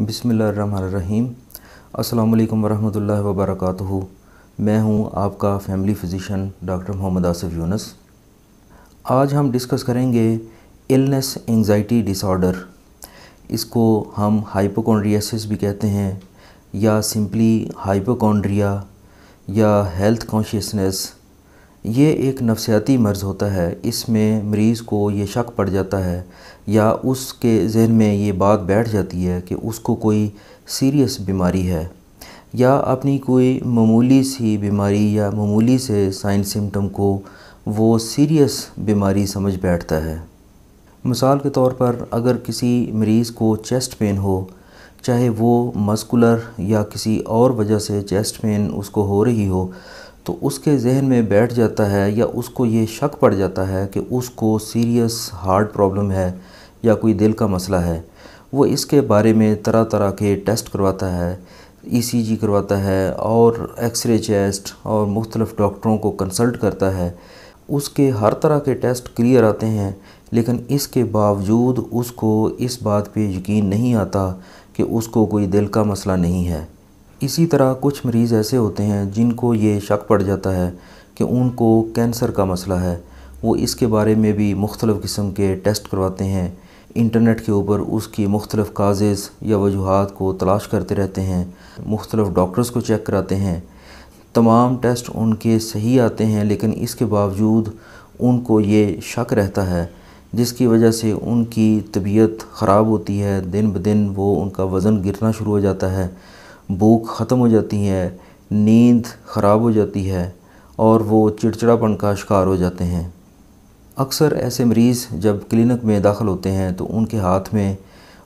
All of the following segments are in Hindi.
बिसमीम अल्लाम वरहमल वबरक मैं हूं आपका family physician doctor Mohammad Asif Yunus आज हम डिस्कस करेंगे इलनेस एंगजाइटी डिसऑर्डर इसको हम हाइपोकॉन्ड्रियासिस भी कहते हैं या सिंपली हाइपोकॉन्ड्रिया या हेल्थ कॉन्शियसनेस ये एक नफसियाती मर्ज़ होता है इसमें मरीज़ को ये शक पड़ जाता है या उसके जहन में ये बात बैठ जाती है कि उसको कोई सीरियस बीमारी है या अपनी कोई मामूली सी बीमारी या मामूली से साइन सिम्टम को वो सीरियस बीमारी समझ बैठता है मिसाल के तौर पर अगर किसी मरीज़ को चेस्ट पेन हो चाहे वो मस्कुलर या किसी और वजह से चेस्ट पेन उसको हो रही हो तो उसके जहन में बैठ जाता है या उसको ये शक पड़ जाता है कि उसको सीरियस हार्ट प्रॉब्लम है या कोई दिल का मसला है वो इसके बारे में तरह तरह के टेस्ट करवाता है ईसीजी e करवाता है और एक्सरे चेस्ट और मुख्तलफ़ डॉक्टरों को कंसल्ट करता है उसके हर तरह के टेस्ट क्लियर आते हैं लेकिन इसके बावजूद उसको इस बात पे यकीन नहीं आता कि उसको कोई दिल का मसला नहीं है इसी तरह कुछ मरीज़ ऐसे होते हैं जिनको ये शक पड़ जाता है कि उनको कैंसर का मसला है वो इसके बारे में भी मुख्तलिफ़ किस्म के टेस्ट करवाते हैं इंटरनेट के ऊपर उसकी मुख्तलिफ़ काजेस या वजूहत को तलाश करते रहते हैं मुख्तलिफ़ डॉक्टर्स को चेक कराते हैं तमाम टेस्ट उनके सही आते हैं लेकिन इसके बावजूद उनको ये शक रहता है जिसकी वजह से उनकी तबीयत ख़राब होती है दिन ब दिन वो उनका वज़न गिरना शुरू हो जाता है भूख ख़त्म हो जाती है नींद ख़राब हो जाती है और वो चिड़चिड़ापन का शिकार हो जाते हैं अक्सर ऐसे मरीज़ जब क्लिनिक में दाखिल होते हैं तो उनके हाथ में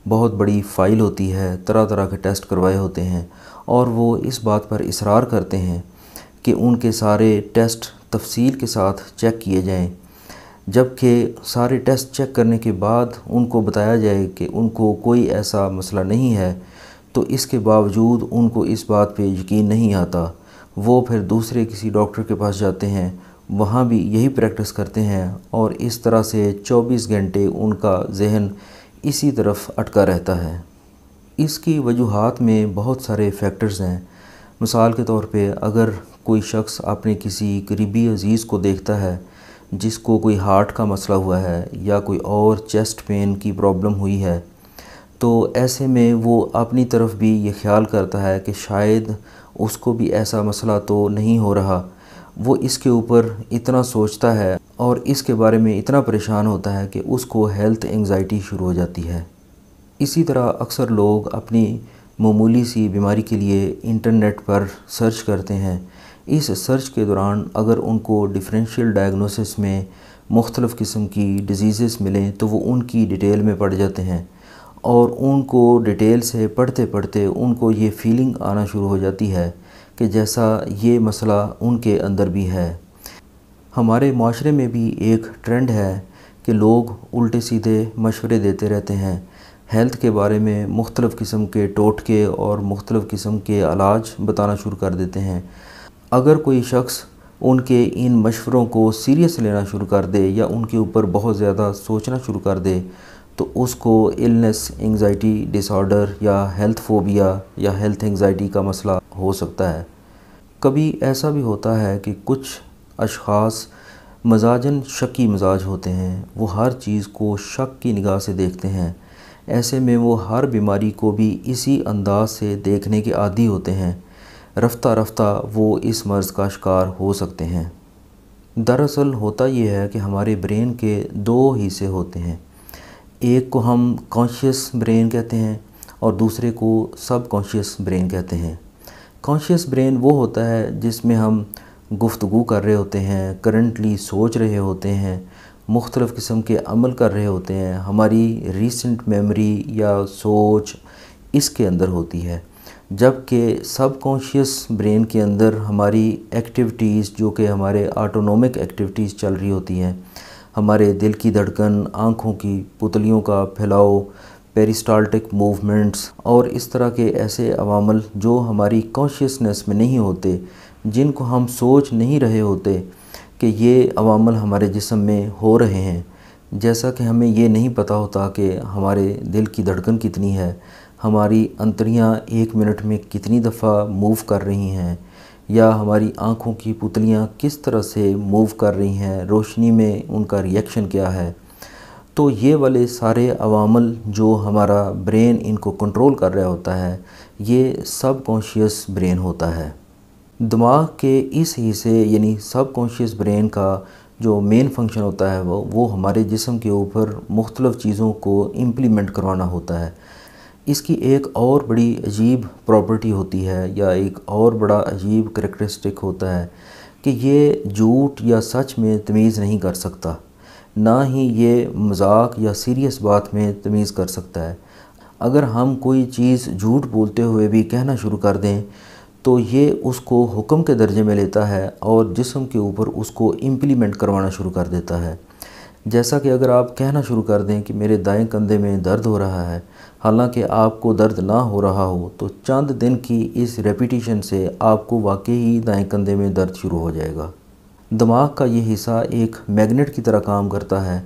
बहुत बड़ी फ़ाइल होती है तरह तरह के टेस्ट करवाए होते हैं और वो इस बात पर इसरार करते हैं कि उनके सारे टेस्ट तफसील के साथ चेक किए जाएं जबकि सारे टेस्ट चेक करने के बाद उनको बताया जाए कि उनको कोई ऐसा मसला नहीं है तो इसके बावजूद उनको इस बात पे यकीन नहीं आता वो फिर दूसरे किसी डॉक्टर के पास जाते हैं वहाँ भी यही प्रैक्टिस करते हैं और इस तरह से 24 घंटे उनका जहन इसी तरफ अटका रहता है इसकी वजूहत में बहुत सारे फैक्टर्स हैं मिसाल के तौर पे अगर कोई शख्स अपने किसी करीबी अज़ीज़ को देखता है जिसको कोई हार्ट का मसला हुआ है या कोई और चेस्ट पेन की प्रॉब्लम हुई है तो ऐसे में वो अपनी तरफ भी ये ख्याल करता है कि शायद उसको भी ऐसा मसला तो नहीं हो रहा वो इसके ऊपर इतना सोचता है और इसके बारे में इतना परेशान होता है कि उसको हेल्थ एंजाइटी शुरू हो जाती है इसी तरह अक्सर लोग अपनी मामूली सी बीमारी के लिए इंटरनेट पर सर्च करते हैं इस सर्च के दौरान अगर उनको डिफरेंशियल डायग्नोसिस में मुख्तलिफ़ किस्म की डिजीज़ मिलें तो वो उनकी डिटेल में पड़ जाते हैं और उनको डिटेल से पढ़ते पढ़ते उनको ये फीलिंग आना शुरू हो जाती है कि जैसा ये मसला उनके अंदर भी है हमारे माशरे में भी एक ट्रेंड है कि लोग उल्टे सीधे मशवरे देते रहते हैं हेल्थ के बारे में मुख्तलिफ़ किस्म के टोटके और मुख्तलिफ़ किस्म के इलाज बताना शुरू कर देते हैं अगर कोई शख्स उनके इन मशवरों को सीरियस लेना शुरू कर दे या उनके ऊपर बहुत ज़्यादा सोचना शुरू कर दे तो उसको इलनेस एंगजाइटी डिसऑर्डर या हेल्थ फोबिया या हेल्थ एंग्जाइटी का मसला हो सकता है कभी ऐसा भी होता है कि कुछ अशास मजाजन शकी मजाज होते हैं वो हर चीज़ को शक की निगाह से देखते हैं ऐसे में वो हर बीमारी को भी इसी अंदाज से देखने के आदी होते हैं रफ्ता रफ्ता वो इस मर्ज़ का शिकार हो सकते हैं दरअसल होता यह है कि हमारे ब्रेन के दो हिस्से होते हैं एक को हम कॉन्शियस ब्रेन कहते हैं और दूसरे को सब कॉन्शियस ब्रेन कहते हैं कॉन्शियस ब्रेन वो होता है जिसमें हम गुफ्तु कर रहे होते हैं करंटली सोच रहे होते हैं मुख्तलफ़ किस्म के अमल कर रहे होते हैं हमारी रीसेंट मेमोरी या सोच इसके अंदर होती है जबकि सब कॉन्शियस ब्रेन के अंदर हमारी एक्टिविटीज़ जो कि हमारे आटोनोमिक एक्टिविटीज़ चल रही होती हैं हमारे दिल की धड़कन आँखों की पुतलियों का फैलाव पेरिस्टाल्टिक मूवमेंट्स और इस तरह के ऐसे अवामल जो हमारी कॉन्शियसनेस में नहीं होते जिनको हम सोच नहीं रहे होते कि ये अवामल हमारे जिसम में हो रहे हैं जैसा कि हमें ये नहीं पता होता कि हमारे दिल की धड़कन कितनी है हमारी अंतरियाँ एक मिनट में कितनी दफ़ा मूव कर रही हैं या हमारी आँखों की पुतलियाँ किस तरह से मूव कर रही हैं रोशनी में उनका रिएक्शन क्या है तो ये वाले सारे अवामल जो हमारा ब्रेन इनको कंट्रोल कर रहा होता है ये सब कॉन्शियस ब्रेन होता है दिमाग के इस हिस्से यानी सब कॉन्शियस ब्रेन का जो मेन फंक्शन होता है वो वो हमारे जिसम के ऊपर मुख्तलफ़ चीज़ों को इम्प्लीमेंट करवाना होता है इसकी एक और बड़ी अजीब प्रॉपर्टी होती है या एक और बड़ा अजीब करेक्टरिस्टिक होता है कि ये झूठ या सच में तमीज़ नहीं कर सकता ना ही ये मजाक या सीरियस बात में तमीज़ कर सकता है अगर हम कोई चीज़ झूठ बोलते हुए भी कहना शुरू कर दें तो ये उसको हुक्म के दर्जे में लेता है और जिसम के ऊपर उसको इम्प्लीमेंट करवाना शुरू कर देता है जैसा कि अगर आप कहना शुरू कर दें कि मेरे दाएं कंधे में दर्द हो रहा है हालांकि आपको दर्द ना हो रहा हो तो चंद दिन की इस रेपिटिशन से आपको वाकई ही दाएं कंधे में दर्द शुरू हो जाएगा दिमाग का ये हिस्सा एक मैग्नेट की तरह काम करता है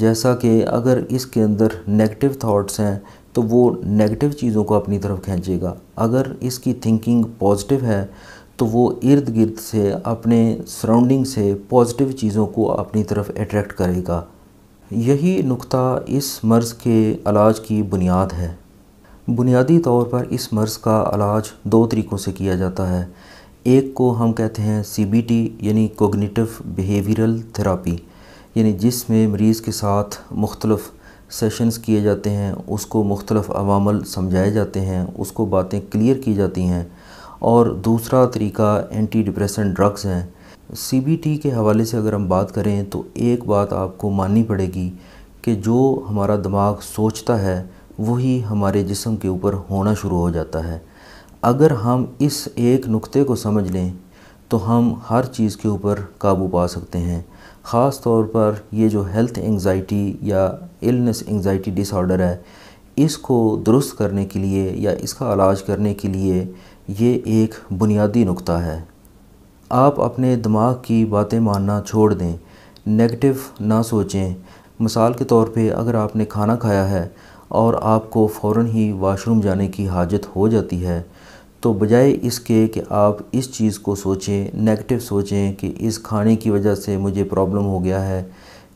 जैसा कि अगर इसके अंदर नेगेटिव थाट्स हैं तो वो नेगेटिव चीज़ों को अपनी तरफ खींचेगा अगर इसकी थिंकिंग पॉजिटिव है तो वो इर्द गिर्द से अपने सराउंडिंग से पॉजिटिव चीज़ों को अपनी तरफ अट्रैक्ट करेगा यही नुक्ता इस मर्ज़ के इलाज की बुनियाद है बुनियादी तौर पर इस मर्ज़ का इलाज दो तरीक़ों से किया जाता है एक को हम कहते हैं सीबीटी यानी कोग्निटिव बिहेवियरल थेरापी यानी जिसमें मरीज़ के साथ मुख्तलफ़ सेशंस किए जाते हैं उसको मुख्तलफ़ अवामल समझाए जाते हैं उसको बातें क्लियर की जाती हैं और दूसरा तरीका एंटी डिप्रेशन ड्रग्स हैं सीबीटी के हवाले से अगर हम बात करें तो एक बात आपको माननी पड़ेगी कि जो हमारा दिमाग सोचता है वही हमारे जिसम के ऊपर होना शुरू हो जाता है अगर हम इस एक नुक्ते को समझ लें तो हम हर चीज़ के ऊपर काबू पा सकते हैं ख़ास तौर पर ये जो हेल्थ एंग्ज़ाइटी या इलनेस एंगजाइटी डिसऑर्डर है इसको दुरुस्त करने के लिए या इसका इलाज करने के लिए ये एक बुनियादी नुक्ता है आप अपने दिमाग की बातें मानना छोड़ दें नेगेटिव ना सोचें मिसाल के तौर पे अगर आपने खाना खाया है और आपको फ़ौर ही वाशरूम जाने की हाजत हो जाती है तो बजाय इसके कि आप इस चीज़ को सोचें नेगेटिव सोचें कि इस खाने की वजह से मुझे प्रॉब्लम हो गया है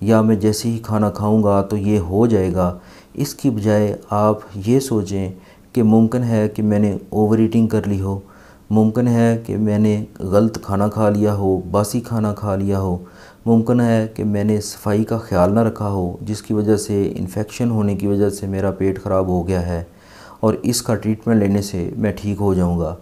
या मैं जैसे ही खाना खाऊंगा तो ये हो जाएगा इसकी बजाय आप ये सोचें कि मुमकिन है कि मैंने ओवर ईटिंग कर ली हो मुमकिन है कि मैंने गलत खाना खा लिया हो बासी खाना खा लिया हो मुमकिन है कि मैंने सफाई का ख्याल ना रखा हो जिसकी वजह से इन्फेक्शन होने की वजह से मेरा पेट ख़राब हो गया है और इसका ट्रीटमेंट लेने से मैं ठीक हो जाऊंगा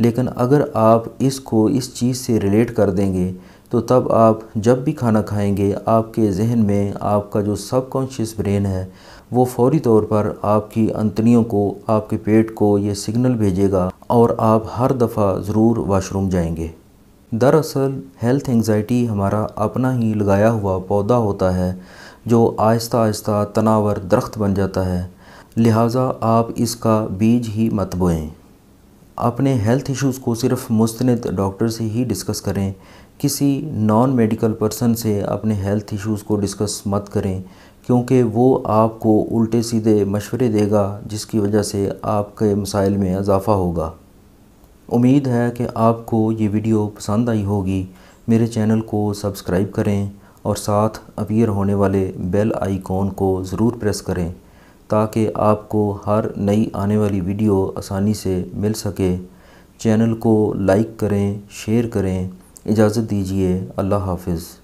लेकिन अगर आप इसको इस चीज़ से रिलेट कर देंगे तो तब आप जब भी खाना खाएंगे आपके जहन में आपका जो सबकॉन्शियस ब्रेन है वो फौरी तौर पर आपकी अंतनियों को आपके पेट को ये सिग्नल भेजेगा और आप हर दफ़ा ज़रूर वाशरूम जाएंगे दरअसल हेल्थ एंगजाइटी हमारा अपना ही लगाया हुआ पौधा होता है जो आहिस्ता आहिस्ता तनावर दरख्त बन जाता है लिहाजा आप इसका बीज ही मत बोएं अपने हेल्थ इश्यूज़ को सिर्फ मुस्तंद डॉक्टर से ही डिस्कस करें किसी नॉन मेडिकल पर्सन से अपने हेल्थ इश्यूज़ को डिस्कस मत करें क्योंकि वो आपको उल्टे सीधे मशवरे देगा जिसकी वजह से आपके मसाइल में इजाफ़ा होगा उम्मीद है कि आपको ये वीडियो पसंद आई होगी मेरे चैनल को सब्सक्राइब करें और साथ अपीयर होने वाले बेल आइकॉन को ज़रूर प्रेस करें ताकि आपको हर नई आने वाली वीडियो आसानी से मिल सके चैनल को लाइक करें शेयर करें इजाज़त दीजिए अल्लाह हाफिज़